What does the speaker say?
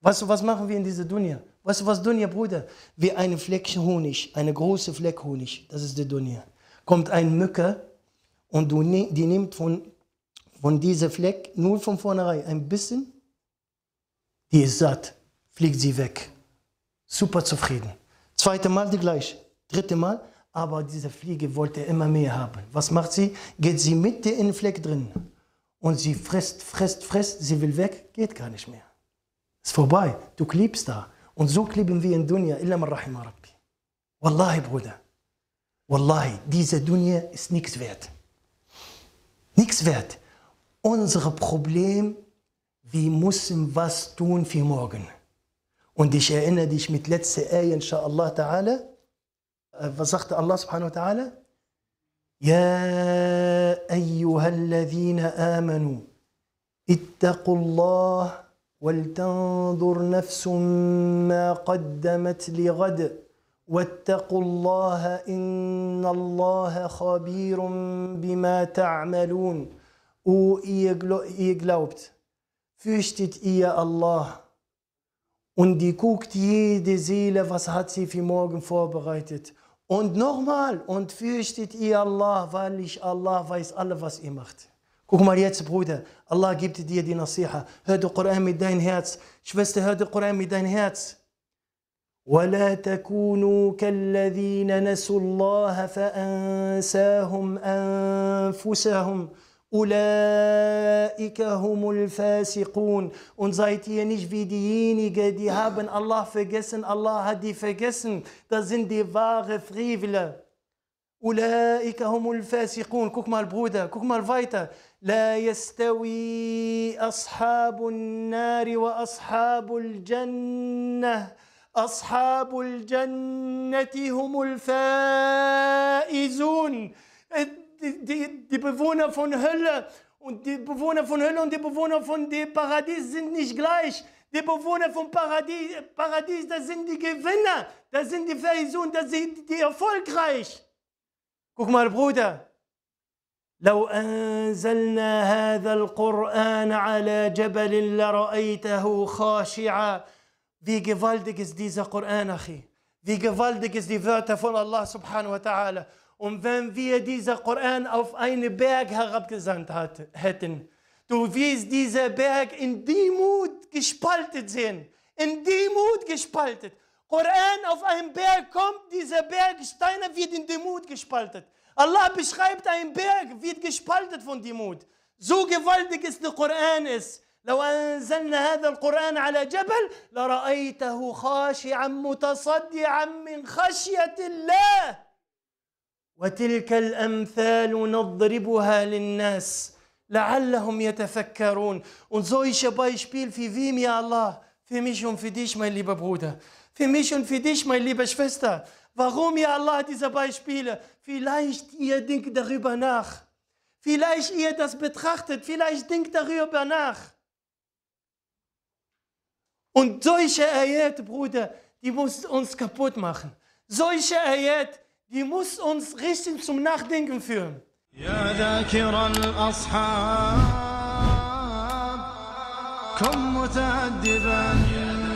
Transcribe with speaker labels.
Speaker 1: Weißt du, was machen wir in dieser Dunja? Weißt du, was Dunja, Bruder? Wie ein Fleckchen Honig, eine große Fleck Honig, das ist die Dunja. Kommt ein Mücke und du, die nimmt von, von dieser Fleck nur von vornherein ein bisschen, die ist satt, fliegt sie weg. Super zufrieden. Zweite Mal die gleiche, dritte Mal, aber diese Fliege wollte immer mehr haben. Was macht sie? Geht sie mit in den Fleck drin und sie frisst, frisst, frisst, sie will weg, geht gar nicht mehr. It's vorbei. Du klebst da. Und so kleben wir in Dunya, illa man rahima Rabbi. Wallahi, Bruder. Wallahi, diese Dunya ist nichts wert. Nichts wert. Unser Problem, wir müssen was tun für morgen. Und ich erinnere dich mit letzter Ayah, inshallah ta'ala. Was sagte Allah subhanahu wa ta'ala? يا أيها الذين آمنوا اتقوا الله ولتنظر نفس ما قدمت لغد واتقوا الله إن الله خبير بما تعملون او ihr فيشتت ايا الله und die guckt jede Seele, was hat sie für morgen vorbereitet. Und nochmal, und fürchtet ihr Allah, weil ich Allah weiß alle, was ihr macht. كوك ماريات سبودا الله جبت دي دي نصيحة هذا القرآن مدين هاتس شفست هذا القرآن مدين هاتس ولا تكونوا كالذين نسوا الله فأنساهم أنفسهم أولئك هم الفاسقون und seid ihr nicht wie diejenigen, die haben Allah vergessen, Allah hat فاغ vergessen. أولئك هم الفاسقون كوكما البودة كوكما الفايتا لا يستوي أصحاب النار وأصحاب الجنة أصحاب الجنة هم الفائزون die, die Bewohner von Hölle und die Bewohner von Hölle und die Bewohner von dem Paradies sind nicht gleich. Die Bewohner vom Paradies, Paradies, das sind die Gewinner, das sind die Version, das sind die erfolgreich. كوك مال بغودة لو أنزلنا هذا القرآن على جبل لرأيته خاشعا Wie gewaltig ist dieser Koran, أخي Wie gewaltig ist die Wörter von Allah سبحانه وتعالى Und wenn wir diesen Koran auf einen Berg herabgesandt hat, hätten, du wirst diesen Berg in Demut gespaltet sehen. In Demut gespaltet. قران اوف ام بي كوم دي زبيرج ستاينا في دين ديموت gespaltet الله beschreibt ein berg wird gespaltet von ديموت so gewaltig ist der قران ist لو انزلنا هذا القران على جبل لرايته خاشعا متصدعا من خشيه الله وتلك الامثال نضربها للناس لعلهم يتفكرون und solche شبيل في فيم يا الله في mich في ديش ما اللي lieber für mich und für dich, meine liebe Schwester. Warum, ja Allah, diese Beispiele? Vielleicht ihr denkt darüber nach. Vielleicht ihr das betrachtet. Vielleicht denkt darüber nach. Und solche Ayat, Bruder, die muss uns kaputt machen. Solche Ayat, die muss uns richtig zum Nachdenken führen. Ja, ذاكر الأصحاب كن متأدبا